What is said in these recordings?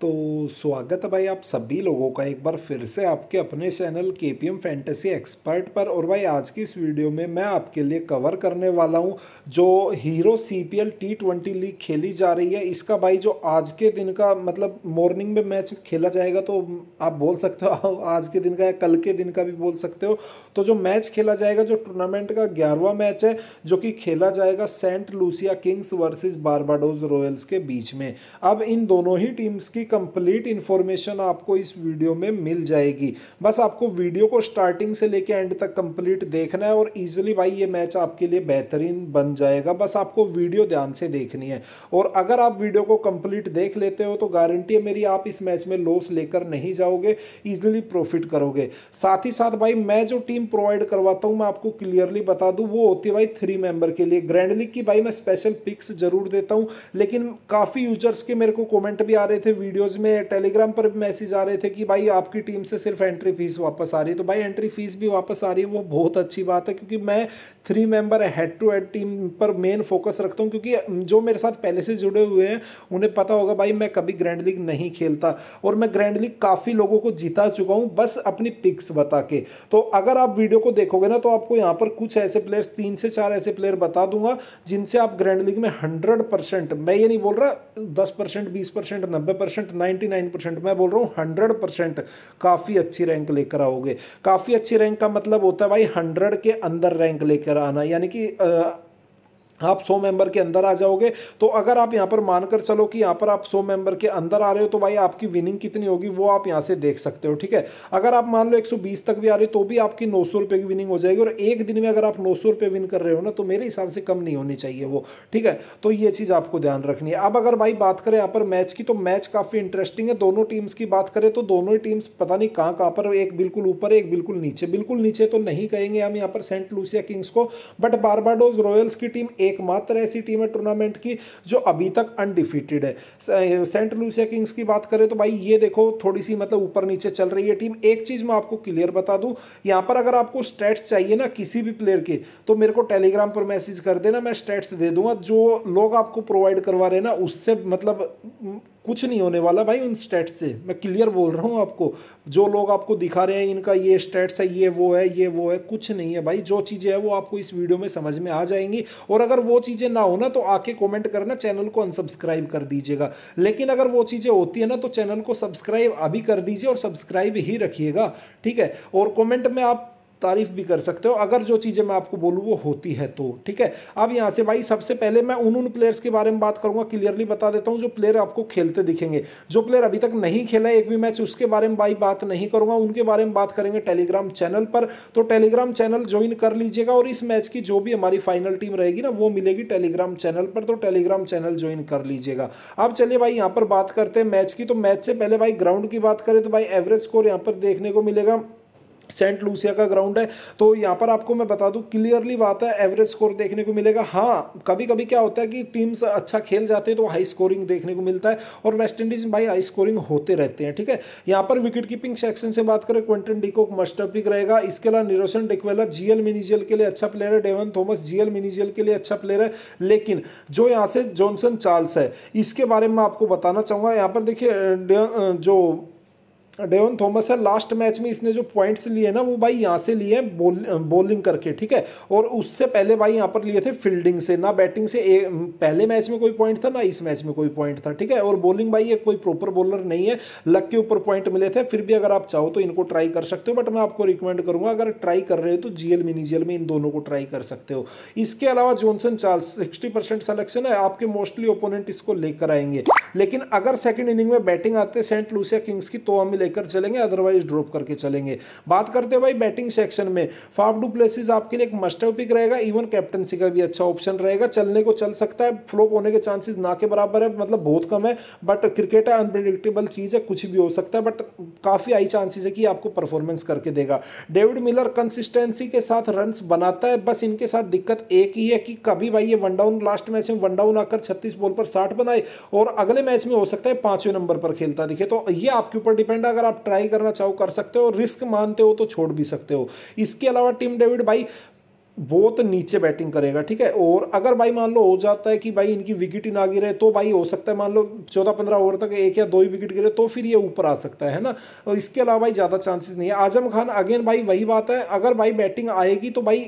तो स्वागत है भाई आप सभी लोगों का एक बार फिर से आपके अपने चैनल के पी एम फैंटेसी एक्सपर्ट पर और भाई आज की इस वीडियो में मैं आपके लिए कवर करने वाला हूं जो hero C P L T twenty league खेली जा रही है इसका भाई जो आज के दिन का मतलब मॉर्निंग में मैच खेला जाएगा तो आप बोल सकते हो आज के दिन का या कल के दिन का भी बोल सकते हो तो जो मैच खेला जाएगा जो टूर्नामेंट का ग्यारहवा मैच है जो कि खेला जाएगा Saint Lucia Kings versus Barbados Royals के बीच में अब इन दोनों ही टीम्स की की कंप्लीट इन्फॉर्मेशन आपको इस वीडियो में मिल जाएगी बस आपको वीडियो को स्टार्टिंग से लेके एंड तक कंप्लीट देखना है और ईजिली भाई ये मैच आपके लिए बेहतरीन बन जाएगा बस आपको वीडियो ध्यान से देखनी है और अगर आप वीडियो को कंप्लीट देख लेते हो तो गारंटी है मेरी आप इस मैच में लॉस लेकर नहीं जाओगे ईजिली प्रॉफिट करोगे साथ ही साथ भाई मैं जो टीम प्रोवाइड करवाता हूँ मैं आपको क्लियरली बता दूँ वो होती है भाई थ्री मेंबर के लिए ग्रैंड लीग की भाई मैं स्पेशल पिक्स जरूर देता हूँ लेकिन काफ़ी यूजर्स के मेरे को कॉमेंट भी आ रहे थे वीडियो वीडियोस में टेलीग्राम पर मैसेज आ रहे थे कि भाई आपकी टीम से सिर्फ एंट्री फीस वापस आ रही है तो भाई एंट्री फीस भी वापस आ रही है वो बहुत अच्छी बात है क्योंकि मैं three member head to head team पर मेन फोकस रखता हूँ क्योंकि जो मेरे साथ पहले से जुड़े हुए हैं उन्हें पता होगा भाई मैं कभी ग्रैंड लीग नहीं खेलता और मैं ग्रैंड लीग काफ़ी लोगों को जीता चुका हूँ बस अपनी पिक्स बता के तो अगर आप वीडियो को देखोगे ना तो आपको यहाँ पर कुछ ऐसे प्लेयर्स तीन से चार ऐसे प्लेयर बता दूंगा जिनसे आप ग्रैंड लीग में हंड्रेड परसेंट मैं ये नहीं बोल रहा दस परसेंट बीस परसेंट नब्बे percent percent ninety nine percent मैं बोल रहा हूँ हंड्रेड परसेंट काफ़ी अच्छी रैंक लेकर आओगे काफ़ी अच्छी रैंक का मतलब होता है भाई हंड्रेड के अंदर रैंक लेकर आना यानी कि आप 100 मेंबर के अंदर आ जाओगे तो अगर आप यहाँ पर मानकर चलो कि यहाँ पर आप 100 मेंबर के अंदर आ रहे हो तो भाई आपकी विनिंग कितनी होगी वो आप यहाँ से देख सकते हो ठीक है अगर आप मान लो 120 तक भी आ रहे हो तो भी आपकी नौ सौ की विनिंग हो जाएगी और एक दिन में अगर आप नौ सौ विन कर रहे हो ना तो मेरे हिसाब से कम नहीं होनी चाहिए वो ठीक है तो ये चीज़ आपको ध्यान रखनी है अब अगर भाई बात करें यहाँ पर मैच की तो मैच काफ़ी इंटरेस्टिंग है दोनों टीम्स की बात करें तो दोनों ही टीम्स पता नहीं कहाँ कहाँ पर एक बिल्कुल ऊपर एक बिल्कुल नीचे बिल्कुल नीचे तो नहीं कहेंगे हम यहाँ पर सेंट लूसिया किंग्स को बट बारबाडोज रॉयल्स की टीम एकमात्र ऐसी टीम है टूर्नामेंट की जो अभी तक अनडिफिटेड है सेंट लूसिया किंग्स की बात करें तो भाई ये देखो थोड़ी सी मतलब ऊपर नीचे चल रही है टीम एक चीज़ मैं आपको क्लियर बता दूँ यहाँ पर अगर आपको स्टैट्स चाहिए ना किसी भी प्लेयर के तो मेरे को टेलीग्राम पर मैसेज कर देना मैं स्टैट्स दे दूंगा जो लोग आपको प्रोवाइड करवा रहे हैं ना उससे मतलब कुछ नहीं होने वाला भाई उन स्टेट से मैं क्लियर बोल रहा हूँ आपको जो लोग आपको दिखा रहे हैं इनका ये स्टेट्स है ये वो है ये वो है कुछ नहीं है भाई जो चीज़ें हैं वो आपको इस वीडियो में समझ में आ जाएंगी और अगर वो चीज़ें ना हो ना तो आके कॉमेंट करना चैनल को अनसब्सक्राइब कर दीजिएगा लेकिन अगर वो चीज़ें होती है ना तो चैनल को सब्सक्राइब अभी कर दीजिए और सब्सक्राइब ही रखिएगा ठीक है और कॉमेंट में आप तारीफ भी कर सकते हो अगर जो चीज़ें मैं आपको बोलूँ वो होती है तो ठीक है अब यहाँ से भाई सबसे पहले मैं उन उन प्लेयर्स के बारे में बात करूँगा क्लियरली बता देता हूँ जो प्लेयर आपको खेलते दिखेंगे जो प्लेयर अभी तक नहीं खेला है एक भी मैच उसके बारे में भाई बात नहीं करूँगा उनके बारे में बात करेंगे टेलीग्राम चैनल पर तो टेलीग्राम चैनल ज्वाइन कर लीजिएगा और इस मैच की जो भी हमारी फाइनल टीम रहेगी ना वो मिलेगी टेलीग्राम चैनल पर तो टेलीग्राम चैनल ज्वाइन कर लीजिएगा अब चलिए भाई यहाँ पर बात करते हैं मैच की तो मैच से पहले भाई ग्राउंड की बात करें तो भाई एवरेज स्कोर यहाँ पर देखने को मिलेगा सेंट लूसिया का ग्राउंड है तो यहाँ पर आपको मैं बता दूँ क्लियरली बात है एवरेज स्कोर देखने को मिलेगा हाँ कभी कभी क्या होता है कि टीम्स अच्छा खेल जाते हैं तो हाई स्कोरिंग देखने को मिलता है और वेस्ट इंडीज भाई हाई स्कोरिंग होते रहते हैं ठीक है यहाँ पर विकेट कीपिंग सेक्शन से बात करें क्वेंटन डिकोक मस्टअप पिक रहेगा इसके अलावा निरोशन डिकवेला जीएल मिनीजियल के लिए अच्छा प्लेयर है डेवन थॉमस जीएल मिनीजियल के लिए अच्छा प्लेयर है लेकिन जो यहाँ से जॉनसन चार्ल्स है इसके बारे में आपको बताना चाहूँगा यहाँ पर देखिए जो डेवन थॉमस है लास्ट मैच में इसने जो पॉइंट्स लिए ना वो भाई यहाँ से लिए बोल बॉलिंग करके ठीक है और उससे पहले भाई यहाँ पर लिए थे फील्डिंग से ना बैटिंग से ए, पहले मैच में कोई पॉइंट था ना इस मैच में कोई पॉइंट था ठीक है और बॉलिंग भाई ये कोई प्रॉपर बॉलर नहीं है लक के ऊपर पॉइंट मिले थे फिर भी अगर आप चाहो तो इनको ट्राई कर सकते हो बट मैं आपको रिकमेंड करूंगा अगर ट्राई कर रहे हो तो जी एल जीएल में इन दोनों को ट्राई कर सकते हो इसके अलावा Johnson Charles sixty percent selection है आपके मोस्टली ओपोनेंट इसको लेकर आएंगे लेकिन अगर सेकेंड इनिंग में बैटिंग आते सेंट लूसिया किंग्स की तो हम लेकर चलेंगे अदरवाइज ड्रॉप करके चलेंगे बात करते हैं भाई बैटिंग सेक्शन में फाफ डू प्लेसिस आपके लिए एक मस्टर पिक रहेगा इवन कैप्टनसी का भी अच्छा ऑप्शन रहेगा चलने को चल सकता है फ्लोप होने के चांसेस ना के बराबर है मतलब बहुत कम है बट क्रिकेट है अनप्रिडिक्टेबल चीज़ है कुछ भी हो सकता है बट काफ़ी हाई चांसेस है कि आपको परफॉर्मेंस करके देगा डेविड मिलर कंसिस्टेंसी के साथ रन बनाता है बस इनके साथ दिक्कत एक ही है कि कभी भाई ये वन डाउन लास्ट मैच में वन डाउन आकर छत्तीस बॉल पर साठ बनाए और अगले मैच में हो सकता है पांचवें नंबर पर खेलता दिखे तो ये आपके ऊपर डिपेंड है अगर आप ट्राई करना चाहो कर सकते हो रिस्क मानते हो तो छोड़ भी सकते हो इसके अलावा टीम डेविड भाई बहुत तो नीचे बैटिंग करेगा ठीक है और अगर भाई मान लो हो जाता है कि भाई इनकी विकेट ही ना गिरे तो भाई हो सकता है मान लो चौदह पंद्रह ओवर तक एक या दो ही विकेट गिरे तो फिर ये ऊपर आ सकता है ना और इसके अलावा भाई ज़्यादा चांसेस नहीं है आजम खान अगेन भाई वही बात है अगर भाई बैटिंग आएगी तो भाई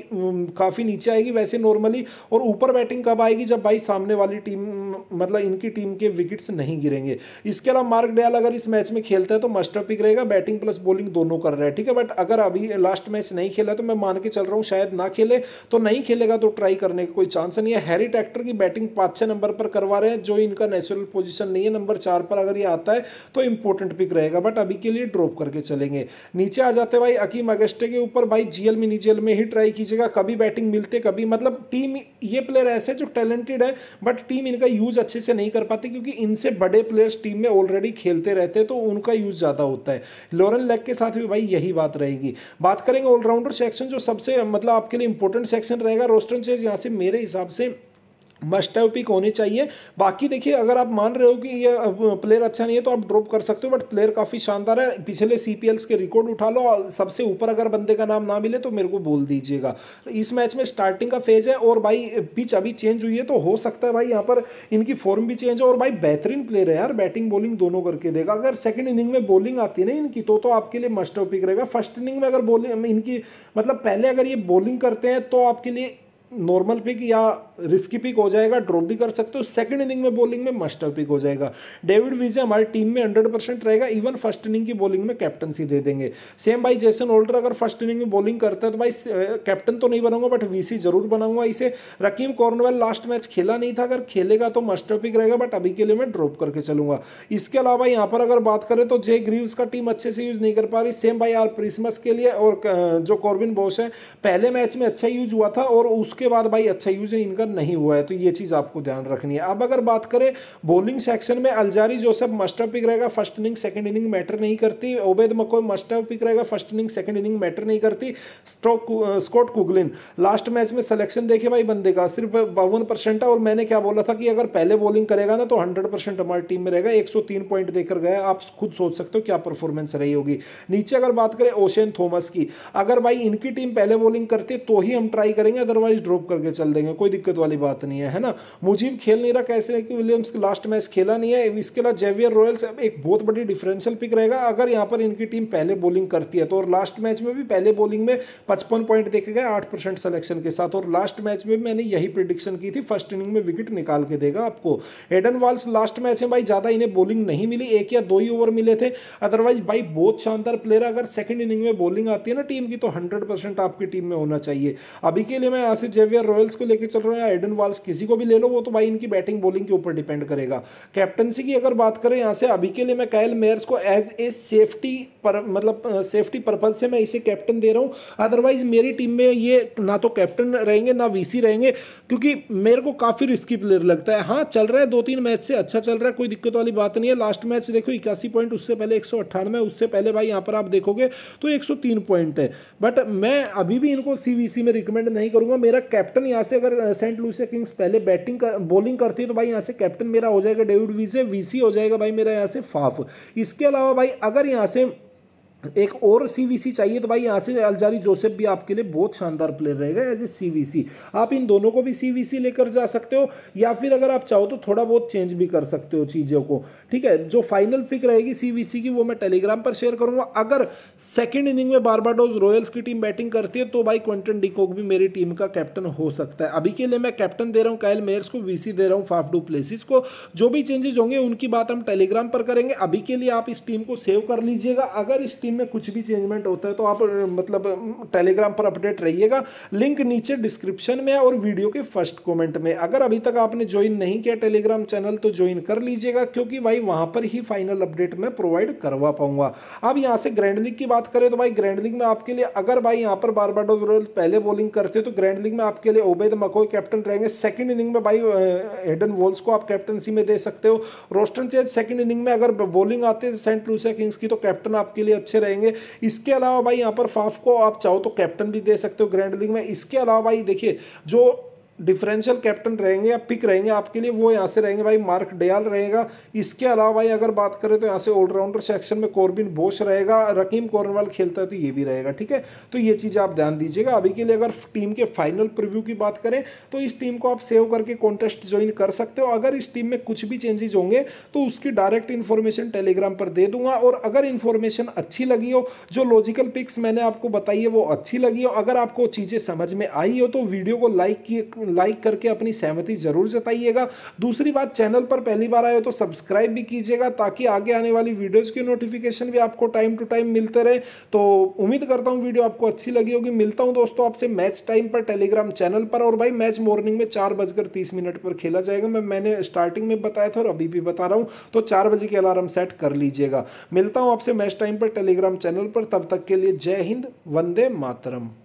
काफ़ी नीचे आएगी वैसे नॉर्मली और ऊपर बैटिंग कब आएगी जब भाई सामने वाली टीम मतलब इनकी टीम के विकेट्स नहीं गिरेंगे इसके अलावा मार्क डयाल अगर इस मैच में खेलता है तो मस्टर पिक रहेगा बैटिंग प्लस बॉलिंग दोनों कर रहा है ठीक है बट अगर अभी लास्ट मैच नहीं खेला तो मैं मान के चल रहा हूँ शायद ना खेले तो नहीं खेलेगा तो ट्राई करने का कोई चांस नहीं है हैरी ट्रैक्टर की बैटिंग पाँच छः नंबर पर करवा रहे हैं जो इनका नेचुरल पोजिशन नहीं है नंबर चार पर अगर ये आता है तो इंपॉर्टेंट पिक रहेगा बट अभी के लिए ड्रॉप करके चलेंगे नीचे आ जाते भाई अकीम अगस्टे के ऊपर भाई जीएल मिनी जीएल में ही ट्राई कीजिएगा कभी बैटिंग मिलते कभी मतलब टीम ये प्लेयर ऐसे जो टैलेंटेड है बट टीम इनका यूज यूज़ अच्छे से नहीं कर पाते क्योंकि इनसे बड़े प्लेयर्स टीम में ऑलरेडी खेलते रहते हैं तो उनका यूज़ ज़्यादा होता है लॉरन लेग के साथ भी भाई यही बात रहेगी बात करेंगे ऑलराउंडर सेक्शन जो सबसे मतलब आपके लिए इंपॉर्टेंट सेक्शन रहेगा रोस्टन चेज यहाँ से मेरे हिसाब से मस्ट हैव पिक होने चाहिए बाकी देखिए अगर आप मान रहे हो कि ये प्लेयर अच्छा नहीं है तो आप ड्रॉप कर सकते हो बट प्लेयर काफ़ी शानदार है पिछले सी के रिकॉर्ड उठा लो और सबसे ऊपर अगर बंदे का नाम ना मिले तो मेरे को बोल दीजिएगा इस मैच में स्टार्टिंग का फेज है और भाई पिच अभी चेंज हुई है तो हो सकता है भाई यहाँ पर इनकी फॉर्म भी चेंज है और भाई बेहतरीन प्लेयर है यार बैटिंग बॉलिंग दोनों करके देगा अगर सेकेंड इनिंग में बॉलिंग आती है ना इनकी तो तो आपके लिए मस्ट पिक रहेगा फर्स्ट इनिंग में अगर बॉलिंग इनकी मतलब पहले अगर ये बॉलिंग करते हैं तो आपके लिए नॉर्मल पिक या रिस्की पिक हो जाएगा ड्रॉप भी कर सकते हो सेकंड इनिंग में बॉलिंग में मास्टर पिक हो जाएगा डेविड विजय हमारी टीम में हंड्रेड परसेंट रहेगा इवन फर्स्ट इनिंग की बॉलिंग में कैप्टनसी दे देंगे सेम भाई जैसन ओल्डर अगर फर्स्ट इनिंग में बॉलिंग करता है तो भाई कैप्टन तो नहीं बनाऊंगा बट वीसी जरूर बनाऊंगा इसे रकीम कॉर्नवेल लास्ट मैच खेला नहीं था अगर खेलेगा तो मास्टर पिक रहेगा बट अभी के लिए मैं ड्रॉप करके चलूंगा इसके अलावा यहाँ पर अगर बात करें तो जे ग्रीव्स का टीम अच्छे से यूज नहीं कर पा रही सेम भाई आर क्रिसमस के लिए और जो कॉर्बिन बॉस है पहले मैच में अच्छा यूज हुआ था और उसके बाद भाई अच्छा यूज है इनका अंदर नहीं हुआ है तो ये चीज़ आपको ध्यान रखनी है अब अगर बात करें बॉलिंग सेक्शन में अलजारी जोसेफ मस्टअप पिक रहेगा first inning second inning matter नहीं करती ओबेद मकोई मस्टअप पिक रहेगा first inning second inning matter नहीं करती स्कॉट कुगलिन लास्ट मैच में सिलेक्शन देखे भाई बंदे का सिर्फ बावन परसेंट है और मैंने क्या बोला था कि अगर पहले बॉलिंग करेगा ना तो हंड्रेड परसेंट हमारी टीम में रहेगा एक सौ तीन पॉइंट देकर गए आप खुद सोच सकते हो क्या परफॉर्मेंस रही होगी नीचे अगर बात करें ओशन थॉमस की अगर भाई इनकी टीम पहले बॉलिंग करती तो ही हम ट्राई करेंगे अदरवाइज ड्रॉप करके चल देंगे कोई दिक्कत दिक्कत वाली बात नहीं है है ना मुजीब खेल नहीं रहा कैसे है कि विलियम्स के लास्ट मैच खेला नहीं है इसके अलावा जेवियर रॉयल्स अब एक बहुत बड़ी डिफरेंशियल पिक रहेगा अगर यहाँ पर इनकी टीम पहले बॉलिंग करती है तो और लास्ट मैच में भी पहले बॉलिंग में पचपन पॉइंट देखे गए आठ परसेंट सलेक्शन के साथ और लास्ट मैच में मैंने यही प्रिडिक्शन की थी फर्स्ट इनिंग में विकेट निकाल के देगा आपको एडन वाल्स लास्ट मैच में भाई ज़्यादा इन्हें बॉलिंग नहीं मिली एक या दो ही ओवर मिले थे अदरवाइज भाई बहुत शानदार प्लेयर अगर सेकंड इनिंग में बॉलिंग आती है ना टीम की तो हंड्रेड आपकी टीम में होना चाहिए अभी के लिए मैं यहाँ से जेवियर रॉयल्स को लेकर चल रहा हूँ या एडन वाल्स किसी को भी ले लो वो तो भाई इनकी बैटिंग बॉलिंग के ऊपर डिपेंड करेगा कैप्टनसी की अगर बात करें यहाँ से अभी के लिए मैं कैल मेयर्स को एज ए सेफ्टी पर मतलब सेफ्टी पर्पज से मैं इसे कैप्टन दे रहा हूँ अदरवाइज मेरी टीम में ये ना तो कैप्टन रहेंगे ना वी रहेंगे क्योंकि मेरे को काफ़ी रिस्की प्लेयर लगता है हाँ चल रहा है दो तीन मैच से अच्छा चल रहा है कोई दिक्कत वाली बात नहीं है लास्ट मैच देखो इक्यासी पॉइंट उससे पहले एक उससे पहले भाई यहाँ पर आप देखोगे तो एक पॉइंट है बट मैं अभी भी इनको सी में रिकमेंड नहीं करूँगा मेरा कैप्टन यहाँ से अगर सेंट सेंट लुइस किंग्स पहले बैटिंग कर बॉलिंग करती है तो भाई यहाँ से कैप्टन मेरा हो जाएगा डेविड वी से वीसी हो जाएगा भाई मेरा यहाँ से फाफ इसके अलावा भाई अगर यहाँ से एक और सीवीसी चाहिए तो भाई यहाँ से अलजारी जोसेफ भी आपके लिए बहुत शानदार प्लेयर रहेगा एज ए सीवीसी आप इन दोनों को भी सीवीसी लेकर जा सकते हो या फिर अगर आप चाहो तो थोड़ा बहुत चेंज भी कर सकते हो चीज़ों को ठीक है जो फाइनल पिक रहेगी सीवीसी की वो मैं टेलीग्राम पर शेयर करूंगा अगर सेकेंड इनिंग में बारबाडोज रॉयल्स की टीम बैटिंग करती है तो भाई क्वेंटन डिकोक भी मेरी टीम का कैप्टन हो सकता है अभी के लिए मैं कैप्टन दे रहा हूँ कायल मेयर्स को वी दे रहा हूँ फाफडू प्लेसिस को जो भी चेंजेज होंगे उनकी बात हम टेलीग्राम पर करेंगे अभी के लिए आप इस टीम को सेव कर लीजिएगा अगर इस टीम स्कीम में कुछ भी चेंजमेंट होता है तो आप मतलब टेलीग्राम पर अपडेट रहिएगा लिंक नीचे डिस्क्रिप्शन में है और वीडियो के फर्स्ट कमेंट में अगर अभी तक आपने ज्वाइन नहीं किया टेलीग्राम चैनल तो ज्वाइन कर लीजिएगा क्योंकि भाई वहां पर ही फाइनल अपडेट मैं प्रोवाइड करवा पाऊंगा अब यहाँ से ग्रैंड लीग की बात करें तो भाई ग्रैंड लीग में आपके लिए अगर भाई यहाँ पर बार बार पहले बॉलिंग करते तो ग्रैंड लीग में आपके लिए ओबेद मको कैप्टन रहेंगे सेकंड इनिंग में भाई हेडन वॉल्स को आप कैप्टनसी में दे सकते हो रोस्टन चेज सेकंड इनिंग में अगर बॉलिंग आते सेंट लूसिया किंग्स की तो कैप्टन आपके लिए अच्छे अच्छे रहेंगे इसके अलावा भाई यहाँ पर फाफ को आप चाहो तो कैप्टन भी दे सकते हो ग्रैंड लीग में इसके अलावा भाई देखिए जो डिफरेंशियल कैप्टन रहेंगे या पिक रहेंगे आपके लिए वो यहाँ से रहेंगे भाई मार्क डयाल रहेगा इसके अलावा भाई अगर बात करें तो यहाँ से ऑलराउंडर सेक्शन में कोरबिन बोश रहेगा रकीम कॉर्नवाल खेलता है तो ये भी रहेगा ठीक है तो ये चीज़ आप ध्यान दीजिएगा अभी के लिए अगर टीम के फाइनल प्रिव्यू की बात करें तो इस टीम को आप सेव करके कॉन्टेस्ट ज्वाइन कर सकते हो अगर इस टीम में कुछ भी चेंजेज होंगे तो उसकी डायरेक्ट इन्फॉर्मेशन टेलीग्राम पर दे दूंगा और अगर इन्फॉर्मेशन अच्छी लगी हो जो लॉजिकल पिक्स मैंने आपको बताई है वो अच्छी लगी हो अगर आपको चीज़ें समझ में आई हो तो वीडियो को लाइक किए लाइक करके अपनी सहमति ज़रूर जताइएगा दूसरी बात चैनल पर पहली बार आए हो तो सब्सक्राइब भी कीजिएगा ताकि आगे आने वाली वीडियोज़ की नोटिफिकेशन भी आपको टाइम टू टाइम मिलते रहे तो उम्मीद करता हूँ वीडियो आपको अच्छी लगी होगी मिलता हूँ दोस्तों आपसे मैच टाइम पर टेलीग्राम चैनल पर और भाई मैच मॉर्निंग में चार बजकर तीस मिनट पर खेला जाएगा मैं मैंने स्टार्टिंग में बताया था और अभी भी बता रहा हूँ तो चार बजे के अलार्म सेट कर लीजिएगा मिलता हूँ आपसे मैच टाइम पर टेलीग्राम चैनल पर तब तक के लिए जय हिंद वंदे मातरम